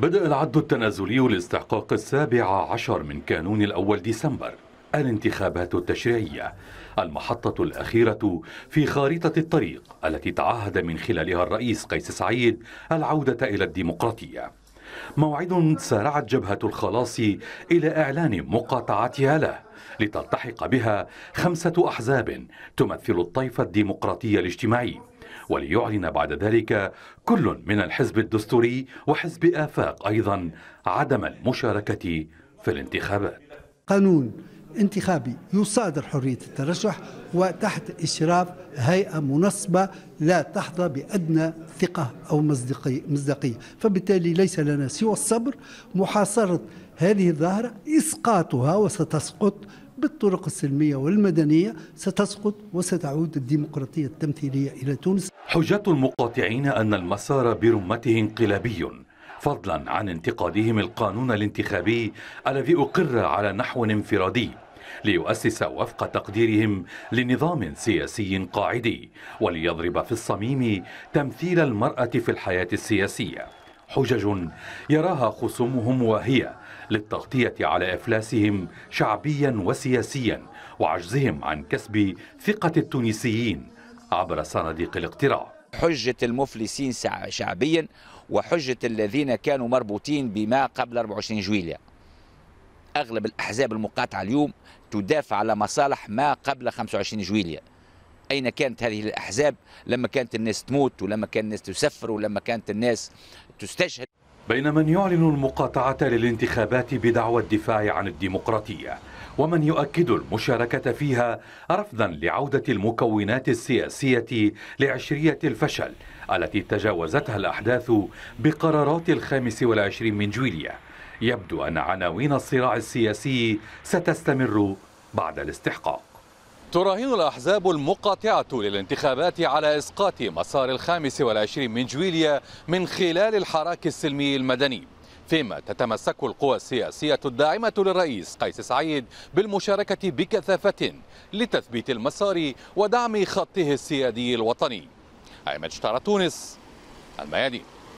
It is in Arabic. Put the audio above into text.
بدأ العد التنازلي لاستحقاق السابع عشر من كانون الأول ديسمبر الانتخابات التشريعية المحطة الأخيرة في خارطة الطريق التي تعهد من خلالها الرئيس قيس سعيد العودة إلى الديمقراطية موعد سارعت جبهة الخلاص إلى إعلان مقاطعتها له لتلتحق بها خمسة أحزاب تمثل الطيف الديمقراطي الاجتماعي وليعلن بعد ذلك كل من الحزب الدستوري وحزب آفاق أيضا عدم المشاركة في الانتخابات قانون انتخابي يصادر حرية الترشح وتحت إشراف هيئة منصبة لا تحظى بأدنى ثقة أو مصداقية فبالتالي ليس لنا سوى الصبر محاصرة هذه الظاهرة إسقاطها وستسقط بالطرق السلمية والمدنية ستسقط وستعود الديمقراطية التمثيلية إلى تونس حجة المقاطعين أن المسار برمته انقلابي فضلا عن انتقادهم القانون الانتخابي الذي أقر على نحو انفرادي ليؤسس وفق تقديرهم لنظام سياسي قاعدي وليضرب في الصميم تمثيل المرأة في الحياة السياسية حجج يراها خصومهم واهية للتغطية على إفلاسهم شعبيا وسياسيا وعجزهم عن كسب ثقة التونسيين عبر صناديق الاقتراع حجة المفلسين شعبيا وحجة الذين كانوا مربوطين بما قبل 24 جويلية أغلب الأحزاب المقاطعة اليوم تدافع على مصالح ما قبل 25 جويلية أين كانت هذه الأحزاب لما كانت الناس تموت ولما كان الناس تسفر ولما كانت الناس تستشهد بين من يعلن المقاطعة للانتخابات بدعوى الدفاع عن الديمقراطية ومن يؤكد المشاركة فيها رفضا لعودة المكونات السياسية لعشرية الفشل التي تجاوزتها الأحداث بقرارات الخامس والعشرين من جويليا يبدو أن عناوين الصراع السياسي ستستمر بعد الاستحقاق تراهن الأحزاب المقاطعة للانتخابات على إسقاط مسار الخامس والعشرين من جويليا من خلال الحراك السلمي المدني فيما تتمسك القوى السياسية الداعمة للرئيس قيس سعيد بالمشاركة بكثافة لتثبيت المسار ودعم خطه السيادي الوطني أيمن شتارة تونس الميادين